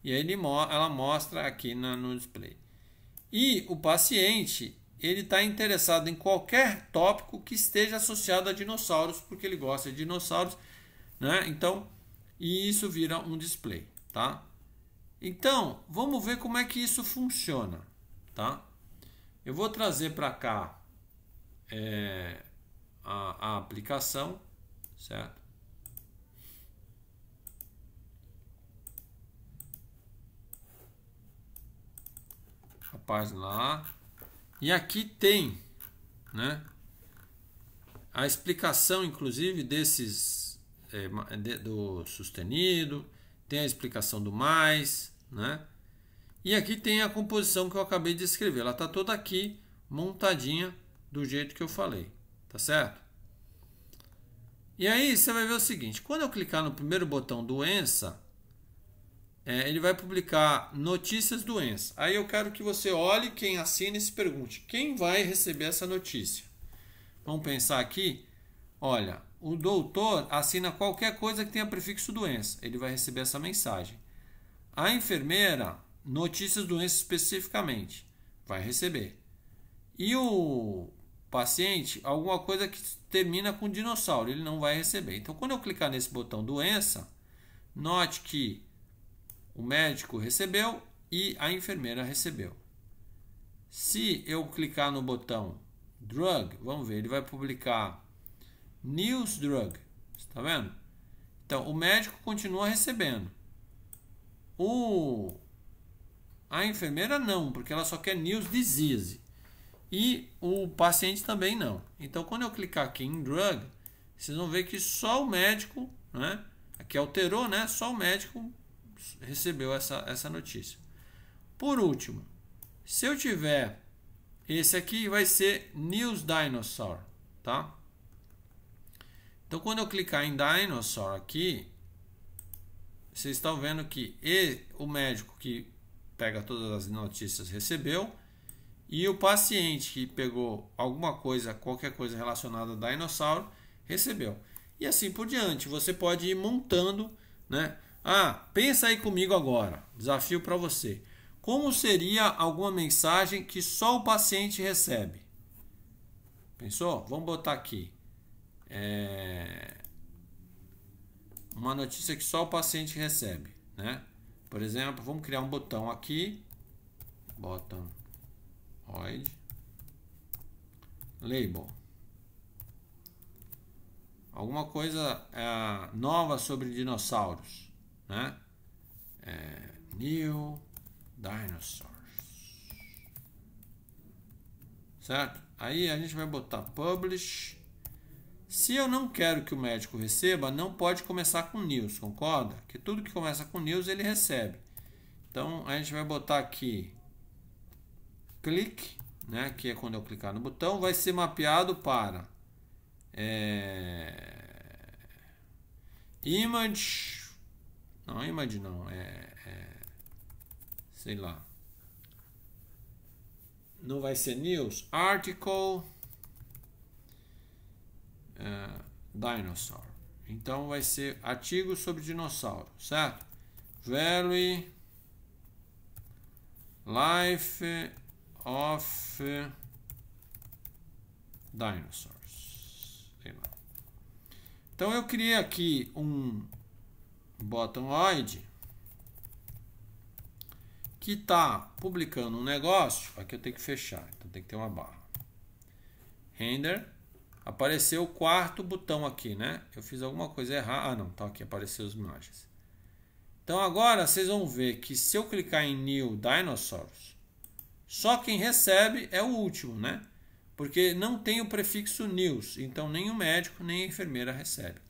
E aí ela mostra aqui no display. E o paciente, ele está interessado em qualquer tópico que esteja associado a dinossauros, porque ele gosta de dinossauros, né? Então, e isso vira um display, tá? Então, vamos ver como é que isso funciona, tá? Eu vou trazer para cá é, a, a aplicação, certo? página lá. E aqui tem né, a explicação, inclusive, desses é, de, do sustenido, tem a explicação do mais, né? E aqui tem a composição que eu acabei de escrever. Ela está toda aqui montadinha do jeito que eu falei, tá certo? E aí você vai ver o seguinte: quando eu clicar no primeiro botão doença, é, ele vai publicar notícias doença. Aí eu quero que você olhe quem assina e se pergunte: quem vai receber essa notícia? Vamos pensar aqui. Olha, o doutor assina qualquer coisa que tenha prefixo doença. Ele vai receber essa mensagem. A enfermeira, notícias doença especificamente. Vai receber. E o paciente, alguma coisa que termina com dinossauro. Ele não vai receber. Então, quando eu clicar nesse botão doença, note que o médico recebeu e a enfermeira recebeu. Se eu clicar no botão drug, vamos ver, ele vai publicar news drug, está vendo? Então o médico continua recebendo. O a enfermeira não, porque ela só quer news disease. E o paciente também não. Então quando eu clicar aqui em drug, vocês vão ver que só o médico, né? Aqui alterou, né? Só o médico recebeu essa, essa notícia. Por último, se eu tiver esse aqui, vai ser News Dinosaur, tá? Então, quando eu clicar em Dinosaur aqui, vocês estão vendo que o médico que pega todas as notícias recebeu e o paciente que pegou alguma coisa, qualquer coisa relacionada a dinossauro, recebeu. E assim por diante, você pode ir montando, né? Ah, pensa aí comigo agora. Desafio para você. Como seria alguma mensagem que só o paciente recebe? Pensou? Vamos botar aqui. É... Uma notícia que só o paciente recebe, né? Por exemplo, vamos criar um botão aqui. Botão. Oide. Label alguma coisa é, nova sobre dinossauros né? É, new Dinosaurs. Certo? Aí a gente vai botar publish. Se eu não quero que o médico receba, não pode começar com news, concorda? Que tudo que começa com news ele recebe. Então a gente vai botar aqui clique, né? Que é quando eu clicar no botão, vai ser mapeado para é, image não imagina, não. É, é, Sei lá. Não vai ser news. Article. Uh, dinosaur. Então vai ser artigo sobre dinossauro, certo? Value. Life of Dinosaurs. Então eu criei aqui um Bottomloid, que está publicando um negócio, aqui eu tenho que fechar, então tem que ter uma barra. Render, apareceu o quarto botão aqui, né? Eu fiz alguma coisa errada, ah não, tá aqui, apareceu as imagens. Então agora vocês vão ver que se eu clicar em New Dinosaurs, só quem recebe é o último, né? Porque não tem o prefixo news, então nem o médico nem a enfermeira recebe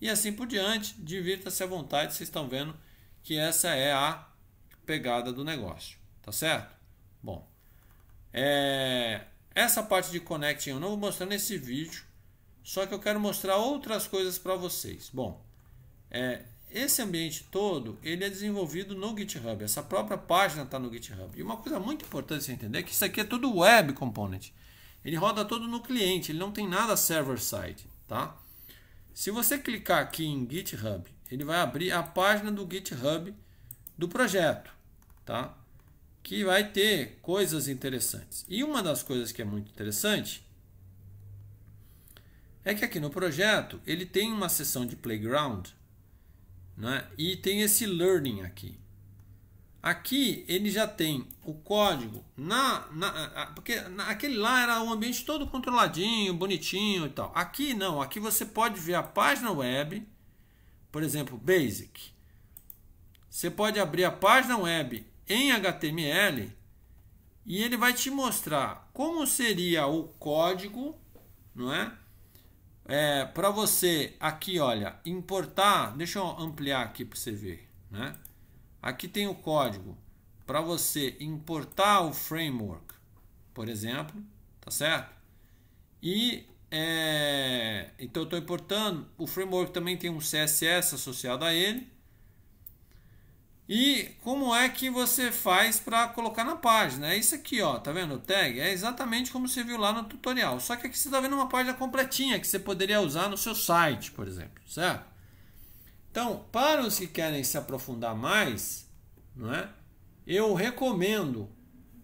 e assim por diante. Divirta-se à vontade, vocês estão vendo que essa é a pegada do negócio, tá certo? Bom, é... essa parte de connecting eu não vou mostrar nesse vídeo, só que eu quero mostrar outras coisas para vocês. Bom, é... esse ambiente todo ele é desenvolvido no GitHub, essa própria página está no GitHub. E uma coisa muito importante você entender é que isso aqui é tudo web component. Ele roda todo no cliente, ele não tem nada server side, tá? Se você clicar aqui em GitHub, ele vai abrir a página do GitHub do projeto, tá? Que vai ter coisas interessantes. E uma das coisas que é muito interessante é que aqui no projeto ele tem uma seção de playground, né? E tem esse learning aqui. Aqui ele já tem o código na, na porque aquele lá era um ambiente todo controladinho, bonitinho e tal. Aqui não, aqui você pode ver a página web, por exemplo, basic. Você pode abrir a página web em HTML e ele vai te mostrar como seria o código, não é? É, para você aqui, olha, importar, deixa eu ampliar aqui para você ver, né? Aqui tem o código para você importar o framework, por exemplo, tá certo? E é, então eu estou importando. O framework também tem um CSS associado a ele. E como é que você faz para colocar na página? É isso aqui, ó, tá vendo o tag? É exatamente como você viu lá no tutorial. Só que aqui você está vendo uma página completinha que você poderia usar no seu site, por exemplo, certo? Então, para os que querem se aprofundar mais, não é? eu recomendo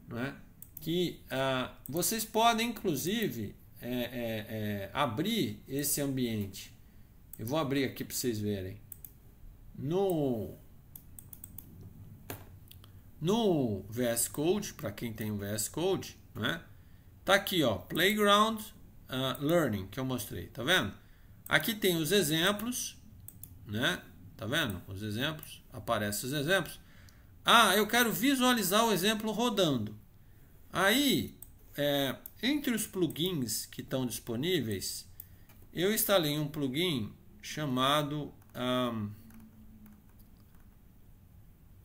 não é? que ah, vocês podem, inclusive, é, é, é, abrir esse ambiente. Eu vou abrir aqui para vocês verem. No, no VS Code, para quem tem o VS Code, né? tá aqui ó, Playground uh, Learning, que eu mostrei, tá vendo? Aqui tem os exemplos, né? Tá vendo? Os exemplos, aparecem os exemplos. Ah, eu quero visualizar o exemplo rodando. Aí, é, entre os plugins que estão disponíveis, eu instalei um plugin chamado um,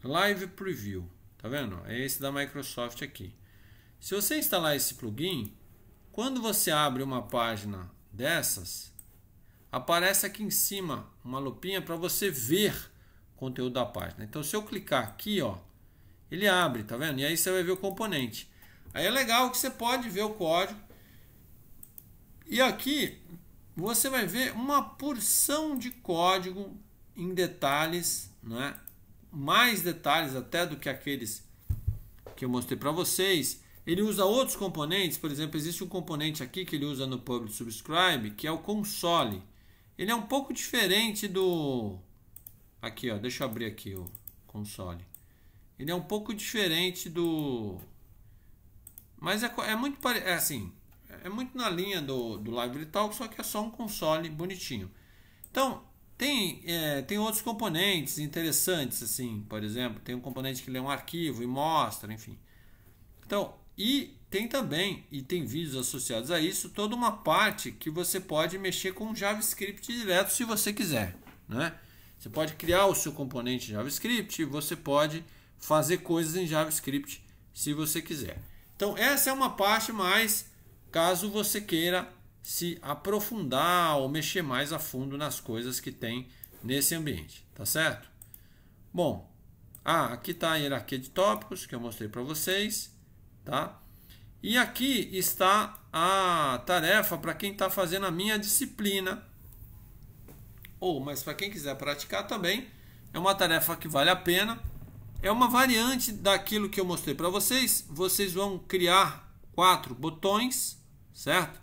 Live Preview. Tá vendo? É esse da Microsoft aqui. Se você instalar esse plugin, quando você abre uma página dessas, aparece aqui em cima uma lupinha para você ver o conteúdo da página. Então, se eu clicar aqui, ó, ele abre, tá vendo? E aí você vai ver o componente. Aí é legal que você pode ver o código. E aqui você vai ver uma porção de código em detalhes, né? mais detalhes até do que aqueles que eu mostrei para vocês. Ele usa outros componentes, por exemplo, existe um componente aqui que ele usa no Public Subscribe, que é o console. Ele é um pouco diferente do... Aqui, ó. Deixa eu abrir aqui o console. Ele é um pouco diferente do... Mas é, é muito parecido... É assim... É muito na linha do, do Live Talk, só que é só um console bonitinho. Então, tem, é, tem outros componentes interessantes, assim, por exemplo, tem um componente que lê um arquivo e mostra, enfim. Então, e tem também, e tem vídeos associados a isso, toda uma parte que você pode mexer com JavaScript direto se você quiser. Né? Você pode criar o seu componente JavaScript, você pode fazer coisas em JavaScript se você quiser. Então, essa é uma parte mais caso você queira se aprofundar ou mexer mais a fundo nas coisas que tem nesse ambiente, tá certo? Bom, ah, aqui está a hierarquia de tópicos que eu mostrei para vocês, tá? E aqui está a tarefa para quem está fazendo a minha disciplina. Ou, mas para quem quiser praticar também, é uma tarefa que vale a pena. É uma variante daquilo que eu mostrei para vocês. Vocês vão criar quatro botões, certo?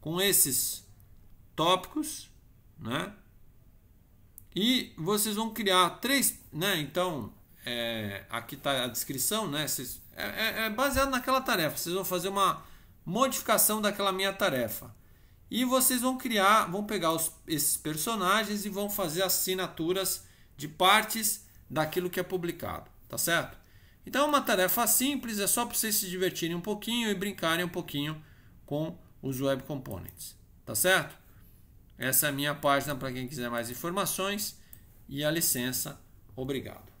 Com esses tópicos, né? E vocês vão criar três, né? Então, é, aqui está a descrição, né? Vocês é, é, é baseado naquela tarefa. Vocês vão fazer uma modificação daquela minha tarefa. E vocês vão criar, vão pegar os, esses personagens e vão fazer assinaturas de partes daquilo que é publicado, tá certo? Então é uma tarefa simples, é só para vocês se divertirem um pouquinho e brincarem um pouquinho com os Web Components, tá certo? Essa é a minha página para quem quiser mais informações e a licença. Obrigado.